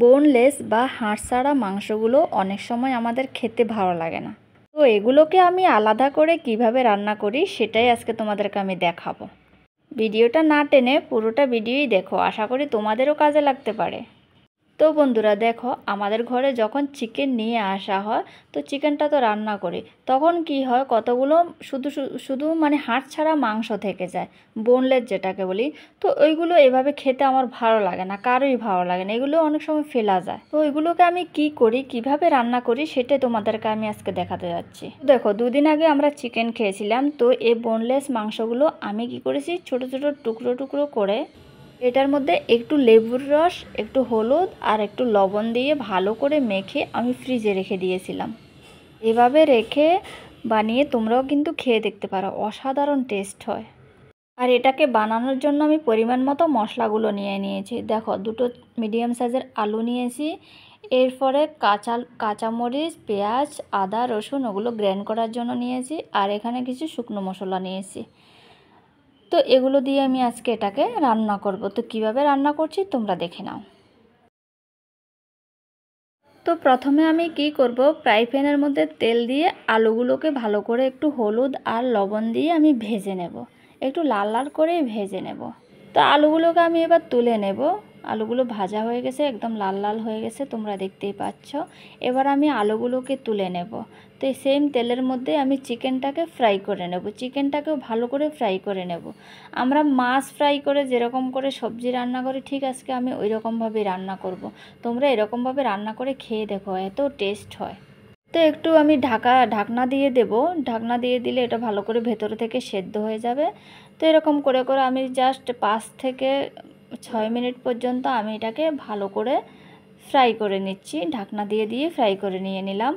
Boneless বা হাড় মাংসগুলো অনেক সময় আমাদের খেতে ভালো লাগে না তো এগুলোকে আমি আলাদা করে কিভাবে রান্না করি সেটাই আজকে তোমাদেরকে আমি দেখাবো ভিডিওটা না টেনে পুরোটা ভিডিওই দেখো আশা করি তোমাদেরও কাজে লাগতে পারে তো বন্ধুরা দেখো আমাদের ঘরে যখন চিকেন নিয়ে আসা হয় তো চিকেনটা তো রান্না করি তখন কি হয় কতগুলো শুধু শুধু মানে হাঁট ছাড়া মাংস থেকে যায় বোনলেস যেটাকে বলি তো ওইগুলো এভাবে খেতে আমার ভালো লাগে না কারোই ভালো লাগে না এগুলো অনেক সময় ফেলা যায় তো ওইগুলোকে আমি কি করি কিভাবে রান্না করি সেটাই তোমাদেরকে আমি আজকে দেখাতে যাচ্ছি দেখো দুদিন আগে আমরা চিকেন খেয়েছিলাম তো এই বোনলেস মাংসগুলো আমি কি করেছি ছোট ছোট টুকরো টুকরো করে এটার মধ্যে একটু লেবুর রস একটু হলুদ আর একটু লবণ দিয়ে ভালো করে মেখে আমি ফ্রিজে রেখে দিয়েছিলাম এভাবে রেখে বানিয়ে তোমরাও কিন্তু খেয়ে দেখতে পারো অসাধারণ টেস্ট হয় আর এটাকে বানানোর জন্য আমি পরিমাণ মতো মশলাগুলো নিয়ে নিয়েছি দেখো দুটো মিডিয়াম সাইজের আলু নিয়েছি এরপরে কাঁচা কাঁচামরিচ পেঁয়াজ আদা রসুন ওগুলো গ্র্যান্ড করার জন্য নিয়েছি আর এখানে কিছু শুকনো মশলা নিয়েছি তো এগুলো দিয়ে আমি আজকে এটাকে রান্না করব তো কিভাবে রান্না করছি তোমরা দেখে নাও তো প্রথমে আমি কি করব ফ্রাই প্যানের মধ্যে তেল দিয়ে আলুগুলোকে ভালো করে একটু হলুদ আর লবণ দিয়ে আমি ভেজে নেব একটু লাল লাল করে ভেজে নেব তো আলুগুলোকে আমি এবার তুলে নেব আলুগুলো ভাজা হয়ে গেছে একদম লাল লাল হয়ে গেছে তোমরা দেখতেই পাচ্ছ এবার আমি আলুগুলোকে তুলে নেব তো এই সেম তেলের মধ্যে আমি চিকেনটাকে ফ্রাই করে নেব চিকেনটাকেও ভালো করে ফ্রাই করে নেব আমরা মাছ ফ্রাই করে যেরকম করে সবজি রান্না করি ঠিক আজকে আমি ওই রকমভাবে রান্না করব। তোমরা এরকমভাবে রান্না করে খেয়ে দেখো এত টেস্ট হয় তো একটু আমি ঢাকা ঢাকনা দিয়ে দেব ঢাকনা দিয়ে দিলে এটা ভালো করে ভেতরে থেকে সেদ্ধ হয়ে যাবে তো এরকম করে করে আমি জাস্ট পাঁচ থেকে ছয় মিনিট পর্যন্ত আমি এটাকে ভালো করে ফ্রাই করে নিচ্ছি ঢাকনা দিয়ে দিয়ে ফ্রাই করে নিয়ে নিলাম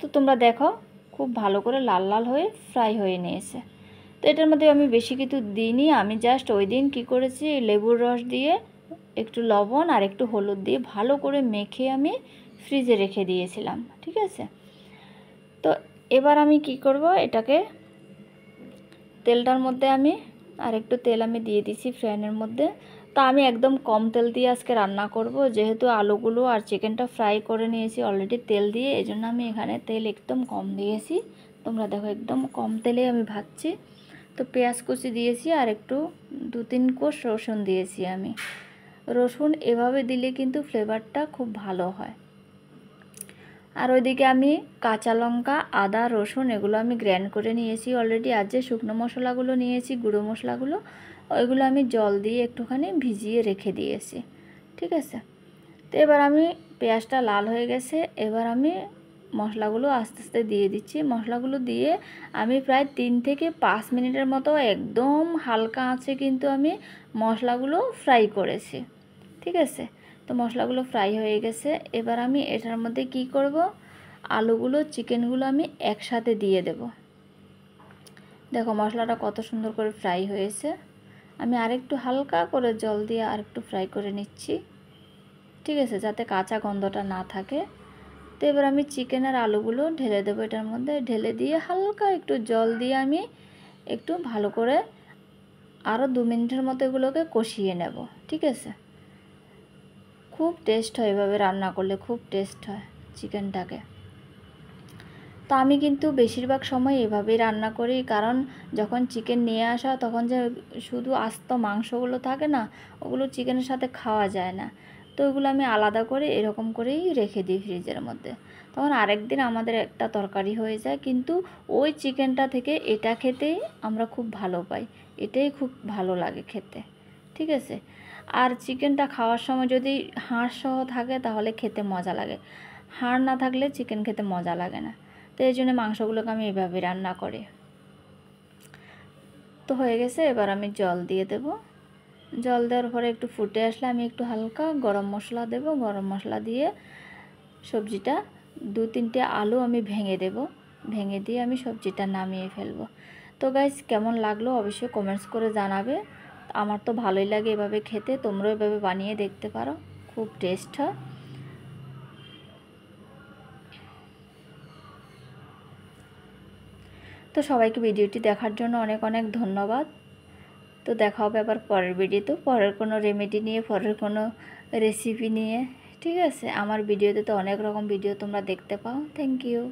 তো তোমরা দেখো খুব ভালো করে লাল লাল হয়ে ফ্রাই হয়ে নিয়েছে তো এটার মধ্যে আমি বেশি কিছু দিইনি আমি জাস্ট ওই দিন কী করেছি লেবুর রস দিয়ে একটু লবণ আর একটু হলুদ দিয়ে ভালো করে মেখে আমি ফ্রিজে রেখে দিয়েছিলাম ঠিক আছে তো এবার আমি কি করব এটাকে তেলটার মধ্যে আমি আর একটু তেল আমি দিয়ে দিছি ফ্যানের মধ্যে তো আমি একদম কম তেল দিয়ে আজকে রান্না করব যেহেতু আলুগুলো আর চিকেনটা ফ্রাই করে নিয়েছি অলরেডি তেল দিয়ে এই জন্য আমি এখানে তেল একদম কম দিয়েছি তোমরা দেখো একদম কম তেলে আমি ভাজছি তো পেঁয়াজ কুচি দিয়েছি আর একটু দু তিন কোষ রসুন দিয়েছি আমি রসুন এভাবে দিলে কিন্তু ফ্লেভারটা খুব ভালো হয় আর ওইদিকে আমি কাঁচা লঙ্কা আদা রসুন এগুলো আমি গ্র্যান্ড করে নিয়েছি অলরেডি আর যে শুকনো মশলাগুলো নিয়েছি গুঁড়ো মশলাগুলো ওইগুলো আমি জল দিয়ে একটুখানি ভিজিয়ে রেখে দিয়েছি ঠিক আছে তো এবার আমি পেঁয়াজটা লাল হয়ে গেছে এবার আমি মশলাগুলো আস্তে আস্তে দিয়ে দিচ্ছি মশলাগুলো দিয়ে আমি প্রায় তিন থেকে পাঁচ মিনিটের মতো একদম হালকা আছে কিন্তু আমি মশলাগুলো ফ্রাই করেছি ঠিক আছে তো মশলাগুলো ফ্রাই হয়ে গেছে এবার আমি এটার মধ্যে কি করব আলুগুলো চিকেনগুলো আমি একসাথে দিয়ে দেব দেখো মশলাটা কত সুন্দর করে ফ্রাই হয়েছে আমি আরেকটু হালকা করে জল দিয়ে আরেকটু ফ্রাই করে নিচ্ছি ঠিক আছে যাতে কাঁচা গন্ধটা না থাকে তো এবার আমি চিকেনের আলুগুলো ঢেলে দেবো এটার মধ্যে ঢেলে দিয়ে হালকা একটু জল দিয়ে আমি একটু ভালো করে আরও দু মিনিটের মতো এগুলোকে কষিয়ে নেব ঠিক আছে খুব টেস্ট হয় এভাবে রান্না করলে খুব টেস্ট হয় চিকেনটাকে তো আমি কিন্তু বেশিরভাগ সময় এভাবেই রান্না করি কারণ যখন চিকেন নিয়ে আসা তখন যে শুধু আস্ত মাংসগুলো থাকে না ওগুলো চিকেনের সাথে খাওয়া যায় না তো ওগুলো আমি আলাদা করে এরকম করেই রেখে দিই ফ্রিজের মধ্যে তখন আরেক দিন আমাদের একটা তরকারি হয়ে যায় কিন্তু ওই চিকেনটা থেকে এটা খেতেই আমরা খুব ভালো পাই এটাই খুব ভালো লাগে খেতে ঠিক আছে আর চিকেনটা খাওয়ার সময় যদি হাঁড় সহ থাকে তাহলে খেতে মজা লাগে হাড় না থাকলে চিকেন খেতে মজা লাগে না তো এই জন্য মাংসগুলোকে আমি এভাবে রান্না করে তো হয়ে গেছে এবার আমি জল দিয়ে দেব জল দেওয়ার পরে একটু ফুটে আসলে আমি একটু হালকা গরম মশলা দেব গরম মশলা দিয়ে সবজিটা দু তিনটে আলু আমি ভেঙে দেব ভেঙে দিয়ে আমি সবজিটা নামিয়ে ফেলবো তো গাইজ কেমন লাগলো অবশ্যই কমেন্টস করে জানাবে আমার তো ভালোই লাগে এভাবে খেতে তোমরাও এভাবে বানিয়ে দেখতে পারো খুব টেস্ট হয় তো সবাইকে ভিডিওটি দেখার জন্য অনেক অনেক ধন্যবাদ তো দেখা হবে আবার পরের ভিডিওতে পরের কোনো রেমেডি নিয়ে পরের কোনো রেসিপি নিয়ে ঠিক আছে আমার ভিডিওতে তো অনেক রকম ভিডিও তোমরা দেখতে পাও থ্যাংক ইউ